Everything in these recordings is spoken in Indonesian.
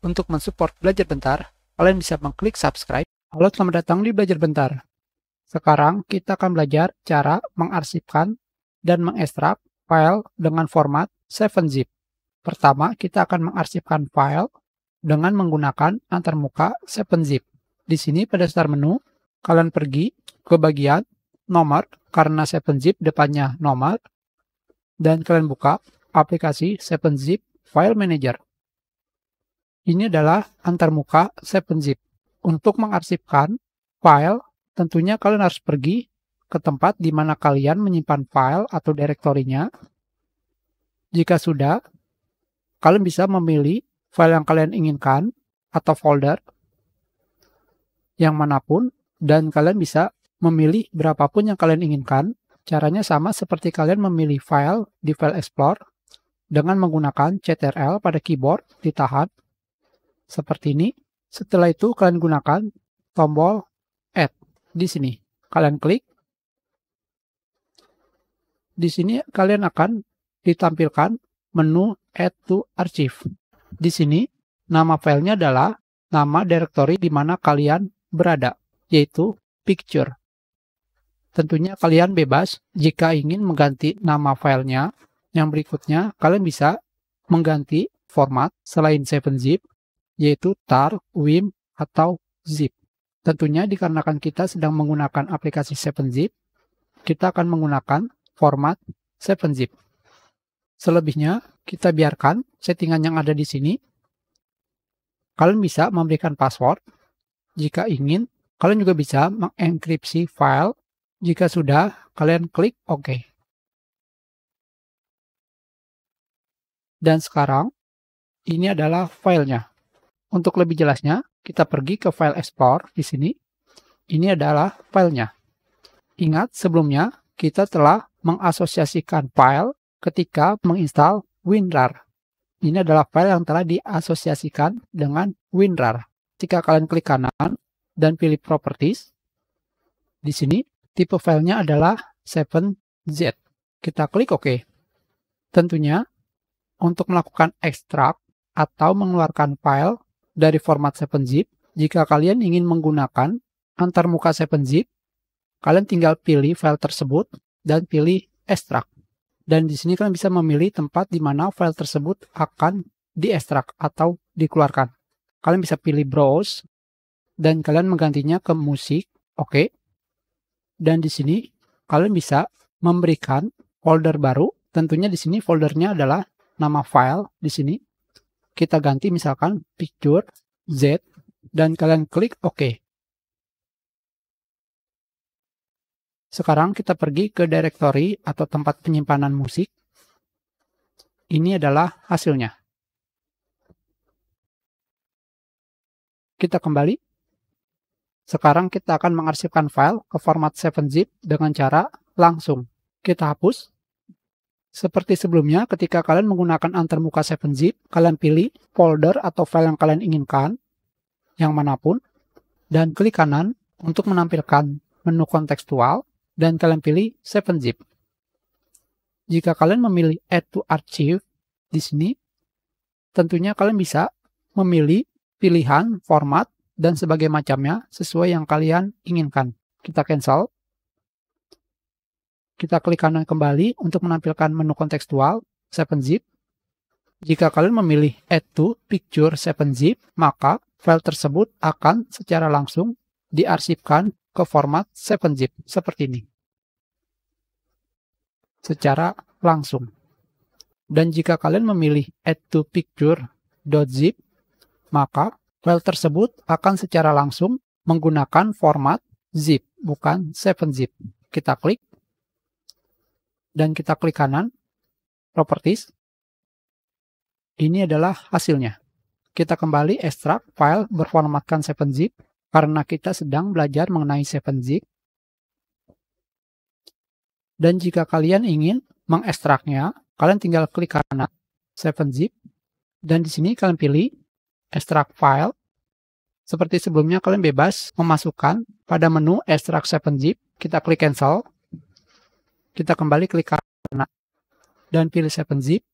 Untuk mensupport Belajar Bentar, kalian bisa mengklik subscribe. Halo, selamat datang di Belajar Bentar. Sekarang kita akan belajar cara mengarsipkan dan mengekstrak file dengan format 7zip. Pertama, kita akan mengarsipkan file dengan menggunakan antarmuka 7zip. Di sini pada start menu, kalian pergi ke bagian nomor karena 7zip depannya nomor dan kalian buka aplikasi 7zip File Manager. Ini adalah antarmuka 7zip. Untuk mengarsipkan file, tentunya kalian harus pergi ke tempat di mana kalian menyimpan file atau direktorinya. Jika sudah, kalian bisa memilih file yang kalian inginkan atau folder yang manapun dan kalian bisa memilih berapapun yang kalian inginkan. Caranya sama seperti kalian memilih file di File Explorer dengan menggunakan CTRL pada keyboard ditahan seperti ini. Setelah itu kalian gunakan tombol add di sini. Kalian klik. Di sini kalian akan ditampilkan menu add to archive. Di sini nama filenya adalah nama directory di mana kalian berada, yaitu picture. Tentunya kalian bebas jika ingin mengganti nama filenya. Yang berikutnya, kalian bisa mengganti format selain 7zip yaitu tar, wim, atau zip. Tentunya dikarenakan kita sedang menggunakan aplikasi 7zip, kita akan menggunakan format 7zip. Selebihnya, kita biarkan settingan yang ada di sini. Kalian bisa memberikan password jika ingin. Kalian juga bisa mengenkripsi file. Jika sudah, kalian klik OK. Dan sekarang, ini adalah filenya. Untuk lebih jelasnya, kita pergi ke file explore di sini. Ini adalah filenya. Ingat sebelumnya kita telah mengasosiasikan file ketika menginstal WinRAR. Ini adalah file yang telah diasosiasikan dengan WinRAR. Jika kalian klik kanan dan pilih Properties, di sini tipe filenya adalah 7Z. Kita klik OK. Tentunya, untuk melakukan ekstrak atau mengeluarkan file dari format 7zip. Jika kalian ingin menggunakan antarmuka 7zip, kalian tinggal pilih file tersebut dan pilih extract. Dan di sini kalian bisa memilih tempat di mana file tersebut akan diekstrak atau dikeluarkan. Kalian bisa pilih browse dan kalian menggantinya ke musik. Oke. Okay. Dan di sini kalian bisa memberikan folder baru. Tentunya di sini foldernya adalah nama file di sini kita ganti misalkan picture Z dan kalian klik OK. Sekarang kita pergi ke directory atau tempat penyimpanan musik. Ini adalah hasilnya. Kita kembali. Sekarang kita akan mengarsipkan file ke format 7zip dengan cara langsung. Kita hapus seperti sebelumnya, ketika kalian menggunakan antarmuka 7zip, kalian pilih folder atau file yang kalian inginkan, yang manapun, dan klik kanan untuk menampilkan menu kontekstual, dan kalian pilih 7zip. Jika kalian memilih Add to Archive di sini, tentunya kalian bisa memilih pilihan, format, dan sebagainya macamnya sesuai yang kalian inginkan. Kita cancel. Kita klik kanan kembali untuk menampilkan menu kontekstual 7-zip. Jika kalian memilih Add to Picture 7-zip, maka file tersebut akan secara langsung diarsipkan ke format 7-zip seperti ini. Secara langsung. Dan jika kalian memilih Add to picture zip maka file tersebut akan secara langsung menggunakan format zip, bukan 7-zip. Kita klik dan kita klik kanan, properties. Ini adalah hasilnya. Kita kembali ekstrak file berformatkan 7zip karena kita sedang belajar mengenai 7zip. Dan jika kalian ingin mengekstraknya, kalian tinggal klik kanan 7zip dan di sini kalian pilih ekstrak file. Seperti sebelumnya kalian bebas memasukkan pada menu ekstrak 7zip, kita klik cancel kita kembali klik kanan dan pilih 7-zip.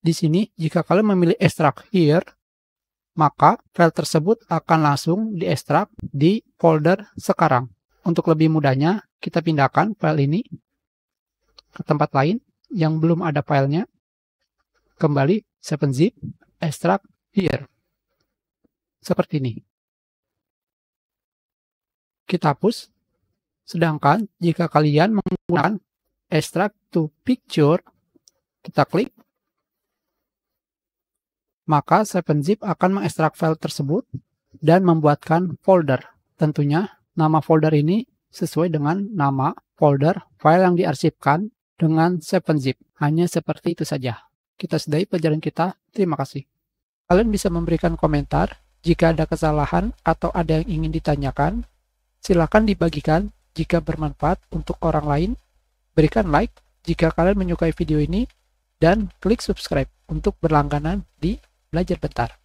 Di sini, jika kalian memilih extract here, maka file tersebut akan langsung diekstrak di folder sekarang. Untuk lebih mudahnya, kita pindahkan file ini ke tempat lain yang belum ada filenya. Kembali 7-zip, extract here. Seperti ini. Kita hapus. Sedangkan jika kalian menggunakan extract to picture, kita klik, maka 7zip akan mengekstrak file tersebut dan membuatkan folder. Tentunya nama folder ini sesuai dengan nama folder file yang diarsipkan dengan 7zip. Hanya seperti itu saja. Kita sudahi pelajaran kita. Terima kasih. Kalian bisa memberikan komentar jika ada kesalahan atau ada yang ingin ditanyakan. Silakan dibagikan jika bermanfaat untuk orang lain Berikan like jika kalian menyukai video ini dan klik subscribe untuk berlangganan di Belajar Bentar.